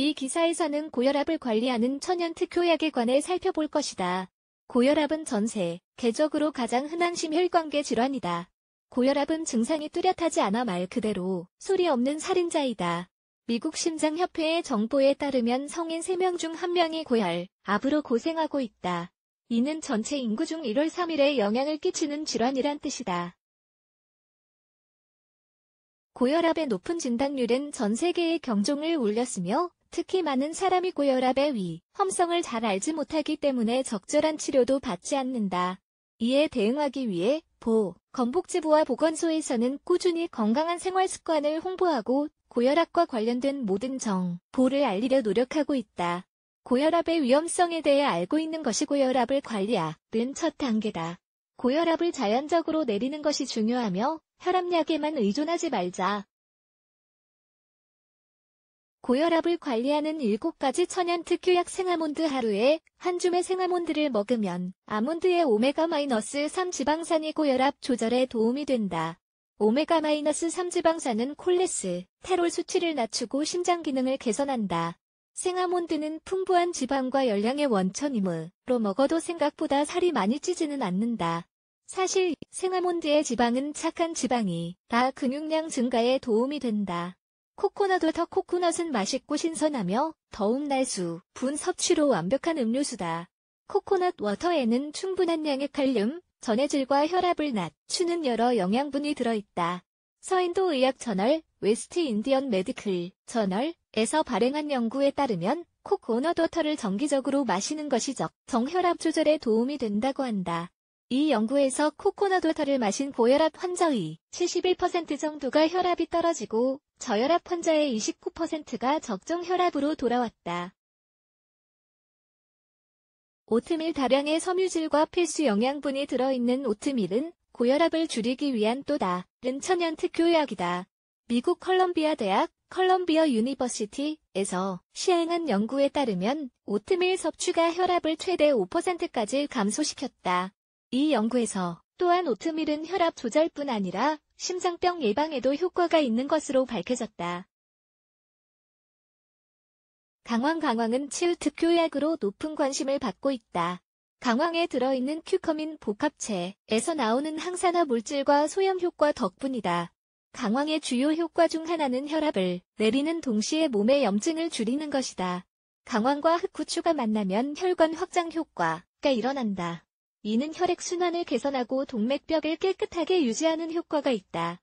이 기사에서는 고혈압을 관리하는 천연 특효약에 관해 살펴볼 것이다. 고혈압은 전세, 개적으로 가장 흔한 심혈관계 질환이다. 고혈압은 증상이 뚜렷하지 않아 말 그대로 소리 없는 살인자이다. 미국 심장협회의 정보에 따르면 성인 3명 중 1명이 고혈, 압으로 고생하고 있다. 이는 전체 인구 중 1월 3일에 영향을 끼치는 질환이란 뜻이다. 고혈압의 높은 진단률은 전 세계의 경종을 울렸으며 특히 많은 사람이 고혈압의 위, 험성을 잘 알지 못하기 때문에 적절한 치료도 받지 않는다. 이에 대응하기 위해 보, 건복지부와 보건소에서는 꾸준히 건강한 생활 습관을 홍보하고 고혈압과 관련된 모든 정, 보를 알리려 노력하고 있다. 고혈압의 위험성에 대해 알고 있는 것이 고혈압을 관리하는 첫 단계다. 고혈압을 자연적으로 내리는 것이 중요하며 혈압약에만 의존하지 말자. 고혈압을 관리하는 7가지 천연 특효약 생아몬드 하루에 한 줌의 생아몬드를 먹으면 아몬드의 오메가-3 지방산이 고혈압 조절에 도움이 된다. 오메가-3 지방산은 콜레스, 테롤 수치를 낮추고 심장 기능을 개선한다. 생아몬드는 풍부한 지방과 열량의 원천이므로 먹어도 생각보다 살이 많이 찌지는 않는다. 사실 생아몬드의 지방은 착한 지방이 다 근육량 증가에 도움이 된다. 코코넛 워터 코코넛은 맛있고 신선하며 더운 날수, 분 섭취로 완벽한 음료수다. 코코넛 워터에는 충분한 양의 칼륨, 전해질과 혈압을 낮추는 여러 영양분이 들어있다. 서인도 의학 저널, 웨스트 인디언 메디클 저널에서 발행한 연구에 따르면 코코넛 워터를 정기적으로 마시는 것이 적, 정혈압 조절에 도움이 된다고 한다. 이 연구에서 코코넛 워터를 마신 고혈압 환자의 71% 정도가 혈압이 떨어지고 저혈압 환자의 29%가 적정 혈압으로 돌아왔다. 오트밀 다량의 섬유질과 필수 영양분이 들어있는 오트밀은 고혈압을 줄이기 위한 또 다른 천연 특효약이다. 미국 컬럼비아 대학 컬럼비아 유니버시티에서 시행한 연구에 따르면 오트밀 섭취가 혈압을 최대 5%까지 감소시켰다. 이 연구에서 또한 오트밀은 혈압 조절뿐 아니라 심장병 예방에도 효과가 있는 것으로 밝혀졌다. 강황 강황은 치유 특효약으로 높은 관심을 받고 있다. 강황에 들어있는 큐커민 복합체에서 나오는 항산화 물질과 소염 효과 덕분이다. 강황의 주요 효과 중 하나는 혈압을 내리는 동시에 몸의 염증을 줄이는 것이다. 강황과 흑구추가 만나면 혈관 확장 효과가 일어난다. 이는 혈액순환을 개선하고 동맥벽을 깨끗하게 유지하는 효과가 있다.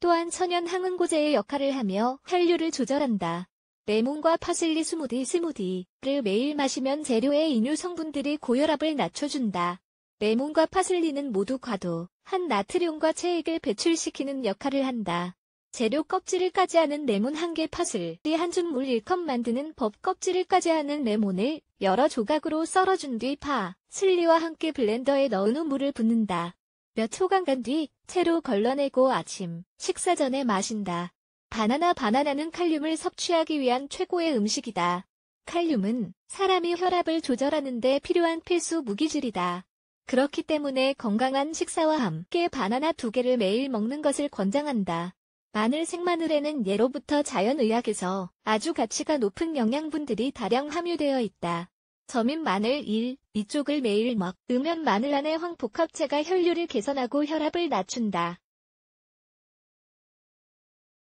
또한 천연 항응고제의 역할을 하며 혈류를 조절한다. 레몬과 파슬리 스무디 스무디를 매일 마시면 재료의 인유 성분들이 고혈압을 낮춰준다. 레몬과 파슬리는 모두 과도, 한 나트륨과 체액을 배출시키는 역할을 한다. 재료 껍질을까지 하는 레몬 한 개 팥을 한줌 물 1컵 만드는 법 껍질을까지 하는 레몬을 여러 조각으로 썰어준 뒤 파, 슬리와 함께 블렌더에 넣은 후 물을 붓는다. 몇 초간 간뒤 채로 걸러내고 아침, 식사 전에 마신다. 바나나 바나나는 칼륨을 섭취하기 위한 최고의 음식이다. 칼륨은 사람이 혈압을 조절하는데 필요한 필수 무기질이다. 그렇기 때문에 건강한 식사와 함께 바나나 두 개를 매일 먹는 것을 권장한다. 마늘 생마늘에는 예로부터 자연의학에서 아주 가치가 높은 영양분들이 다량 함유되어 있다. 점인 마늘 1, 이쪽을 매일 먹, 으면 마늘 안의 황복합체가 혈류를 개선하고 혈압을 낮춘다.